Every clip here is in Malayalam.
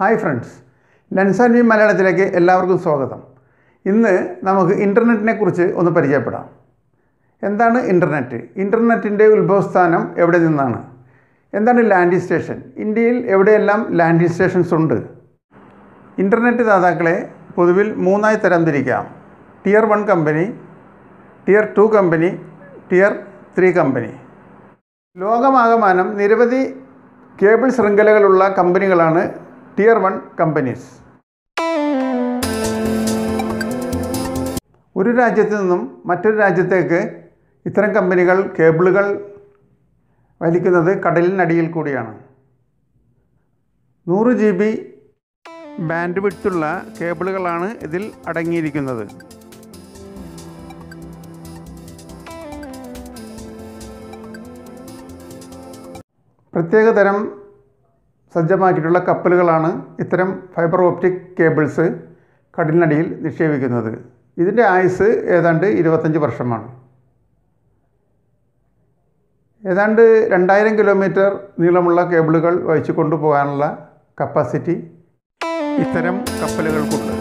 hi friends lens and we മലയാളത്തിലേക്ക് എല്ലാവർക്കും സ്വാഗതം ഇന്ന് നമുക്ക് ഇൻ്റർനെറ്റിനെ കുറിച്ച് ഒന്ന് പരിചയപ്പെടാം എന്താണ് ഇൻ്റർനെറ്റ് ഇൻ്റർനെറ്റിൻ്റെ ഉത്ഭവസ്ഥാനം എവിടെ നിന്നാണ് എന്താണ് ലാൻഡിംഗ് സ്റ്റേഷൻ ഇന്ത്യയിൽ എവിടെയെല്ലാം ലാൻഡിംഗ് സ്റ്റേഷൻസ് ഉണ്ട് ഇൻ്റർനെറ്റ് ദാതാക്കളെ പൊതുവിൽ മൂന്നായി തരംതിരിക്കാം tier one company tier two company tier three company ലോകമാകമാനം നിരവധി കേബിൾ ശൃംഖലകളുള്ള കമ്പനികളാണ് ടിയർ വൺ കമ്പനീസ് ഒരു രാജ്യത്ത് നിന്നും മറ്റൊരു രാജ്യത്തേക്ക് ഇത്തരം കമ്പനികൾ കേബിളുകൾ വലിക്കുന്നത് കടലിനടിയിൽ കൂടിയാണ് നൂറ് ജി ബി ബാൻഡ് വിട്ടുള്ള കേബിളുകളാണ് ഇതിൽ അടങ്ങിയിരിക്കുന്നത് പ്രത്യേകതരം സജ്ജമാക്കിയിട്ടുള്ള കപ്പലുകളാണ് ഇത്തരം ഫൈബർ ഓപ്റ്റിക് കേബിൾസ് കടലിനടിയിൽ നിക്ഷേപിക്കുന്നത് ഇതിൻ്റെ ആയുസ് ഏതാണ്ട് ഇരുപത്തഞ്ച് വർഷമാണ് ഏതാണ്ട് രണ്ടായിരം കിലോമീറ്റർ നീളമുള്ള കേബിളുകൾ വഹിച്ചു കൊണ്ടുപോകാനുള്ള കപ്പാസിറ്റി ഇത്തരം കപ്പലുകൾക്കുണ്ട്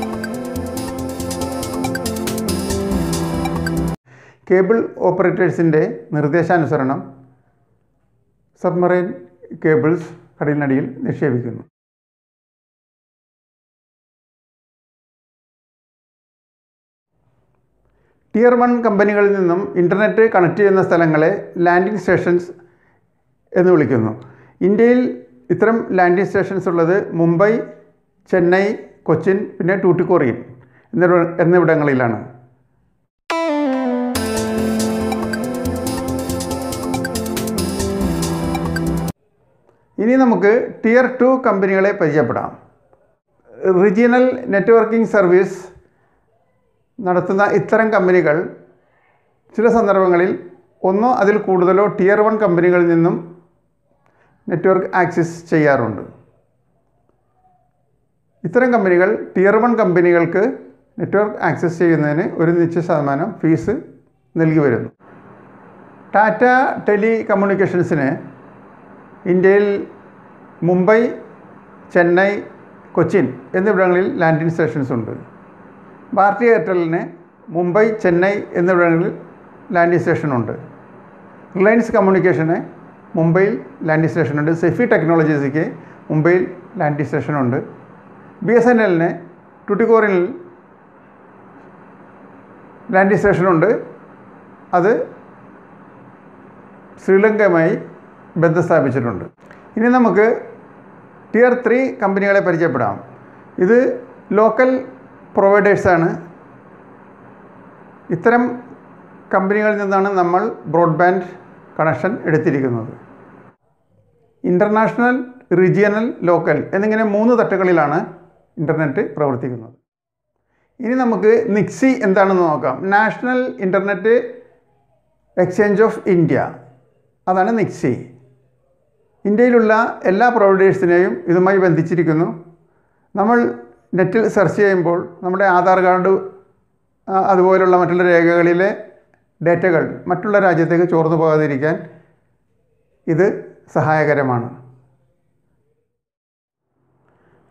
കേബിൾ ഓപ്പറേറ്റേഴ്സിൻ്റെ നിർദ്ദേശാനുസരണം സബ്മറൈൻ കേബിൾസ് കടലിനടിയിൽ നിക്ഷേപിക്കുന്നു ടിയർ വൺ കമ്പനികളിൽ നിന്നും ഇൻ്റർനെറ്റ് കണക്ട് ചെയ്യുന്ന സ്ഥലങ്ങളെ ലാൻഡിംഗ് സ്റ്റേഷൻസ് എന്ന് വിളിക്കുന്നു ഇന്ത്യയിൽ ഇത്തരം ലാൻഡിംഗ് സ്റ്റേഷൻസ് ഉള്ളത് മുംബൈ ചെന്നൈ കൊച്ചിൻ പിന്നെ ടൂട്ടിക്കോറിയൻ എന്നിവിടങ്ങളിലാണ് ഇനി നമുക്ക് ടിയർ ടു കമ്പനികളെ പരിചയപ്പെടാം റീജിയണൽ നെറ്റ്വർക്കിംഗ് സർവീസ് നടത്തുന്ന ഇത്തരം കമ്പനികൾ ചില സന്ദർഭങ്ങളിൽ ഒന്നോ അതിൽ കൂടുതലോ ടിയർ വൺ കമ്പനികളിൽ നിന്നും നെറ്റ്വർക്ക് ആക്സസ് ചെയ്യാറുണ്ട് ഇത്തരം കമ്പനികൾ ടിയർ വൺ കമ്പനികൾക്ക് നെറ്റ്വർക്ക് ആക്സസ് ചെയ്യുന്നതിന് ഒരു നിശ്ചിത ശതമാനം ഫീസ് നൽകി വരുന്നു ടാറ്റ കമ്മ്യൂണിക്കേഷൻസിന് ഇന്ത്യയിൽ മുംബൈ ചെന്നൈ കൊച്ചിൻ എന്നിവിടങ്ങളിൽ ലാൻഡിംഗ് സ്റ്റേഷൻസ് ഉണ്ട് ഭാരതി എയർടെല്ലിന് മുംബൈ ചെന്നൈ എന്നിവിടങ്ങളിൽ ലാൻഡിംഗ് സ്റ്റേഷനുണ്ട് റിലയൻസ് കമ്മ്യൂണിക്കേഷന് മുംബൈയിൽ ലാൻഡിംഗ് സ്റ്റേഷനുണ്ട് സെഫി ടെക്നോളജീസിക്ക് മുംബൈയിൽ ലാൻഡിംഗ് സ്റ്റേഷനുണ്ട് ബി എസ് എൻ എല്ലിന് ട്യൂട്ടിക്കോറിനിൽ ലാൻഡിംഗ് സ്റ്റേഷനുണ്ട് അത് ശ്രീലങ്കയുമായി ബന്ധം സ്ഥാപിച്ചിട്ടുണ്ട് ഇനി നമുക്ക് ടിയർ ത്രീ കമ്പനികളെ പരിചയപ്പെടാം ഇത് ലോക്കൽ പ്രൊവൈഡേഴ്സാണ് ഇത്തരം കമ്പനികളിൽ നിന്നാണ് നമ്മൾ ബ്രോഡ്ബാൻഡ് കണക്ഷൻ എടുത്തിരിക്കുന്നത് ഇൻ്റർനാഷണൽ റീജിയണൽ ലോക്കൽ എന്നിങ്ങനെ മൂന്ന് തട്ടുകളിലാണ് ഇൻ്റർനെറ്റ് പ്രവർത്തിക്കുന്നത് ഇനി നമുക്ക് നിക്സി എന്താണെന്ന് നോക്കാം national internet exchange of India അതാണ് നിക്സി ഇന്ത്യയിലുള്ള എല്ലാ പ്രൊവൈഡേഴ്സിനെയും ഇതുമായി ബന്ധിച്ചിരിക്കുന്നു നമ്മൾ നെറ്റിൽ സെർച്ച് ചെയ്യുമ്പോൾ നമ്മുടെ ആധാർ കാർഡ് അതുപോലുള്ള മറ്റുള്ള രേഖകളിലെ ഡേറ്റകൾ മറ്റുള്ള രാജ്യത്തേക്ക് ചോർന്നു പോകാതിരിക്കാൻ ഇത് സഹായകരമാണ്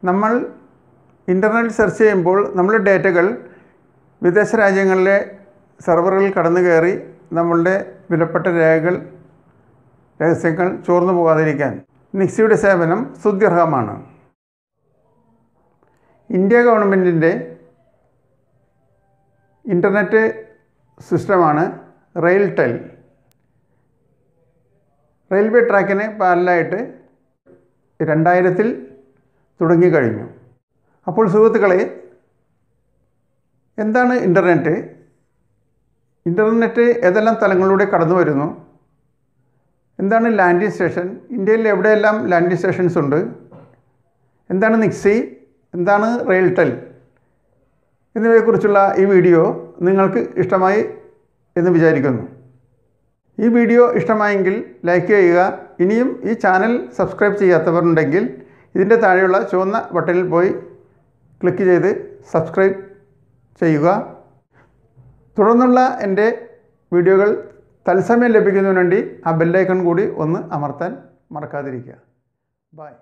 നമ്മൾ ഇൻ്റർനെറ്റ് സെർച്ച് ചെയ്യുമ്പോൾ നമ്മുടെ ഡേറ്റകൾ വിദേശ രാജ്യങ്ങളിലെ സെർവറുകൾ കടന്നു കയറി നമ്മളുടെ വിലപ്പെട്ട രേഖകൾ രഹസ്യങ്ങൾ ചോർന്നു പോകാതിരിക്കാൻ നിക്സിയുടെ സേവനം സുദീർഘമാണ് ഇന്ത്യ ഗവൺമെൻറ്റിൻ്റെ ഇൻ്റർനെറ്റ് സിസ്റ്റമാണ് റെയിൽ ടെൽ റെയിൽവേ ട്രാക്കിന് പാരലായിട്ട് രണ്ടായിരത്തിൽ തുടങ്ങിക്കഴിഞ്ഞു അപ്പോൾ സുഹൃത്തുക്കളെ എന്താണ് ഇൻ്റർനെറ്റ് ഇൻ്റർനെറ്റ് ഏതെല്ലാം തലങ്ങളിലൂടെ കടന്നു വരുന്നു എന്താണ് ലാൻഡിംഗ് സ്റ്റേഷൻ ഇന്ത്യയിൽ എവിടെയെല്ലാം ലാൻഡിംഗ് സ്റ്റേഷൻസ് ഉണ്ട് എന്താണ് നിക്സി എന്താണ് റെയിൽടെൽ എന്നിവയെക്കുറിച്ചുള്ള ഈ വീഡിയോ നിങ്ങൾക്ക് ഇഷ്ടമായി എന്ന് വിചാരിക്കുന്നു ഈ വീഡിയോ ഇഷ്ടമായെങ്കിൽ ലൈക്ക് ചെയ്യുക ഇനിയും ഈ ചാനൽ സബ്സ്ക്രൈബ് ചെയ്യാത്തവരുണ്ടെങ്കിൽ ഇതിൻ്റെ താഴെയുള്ള ചുവന്ന ബട്ടണിൽ പോയി ക്ലിക്ക് ചെയ്ത് സബ്സ്ക്രൈബ് ചെയ്യുക തുടർന്നുള്ള എൻ്റെ വീഡിയോകൾ തത്സമയം ലഭിക്കുന്നതിന് വേണ്ടി ആ ബെല്ലൈക്കൺ കൂടി ഒന്ന് അമർത്താൻ മറക്കാതിരിക്കുക ബൈ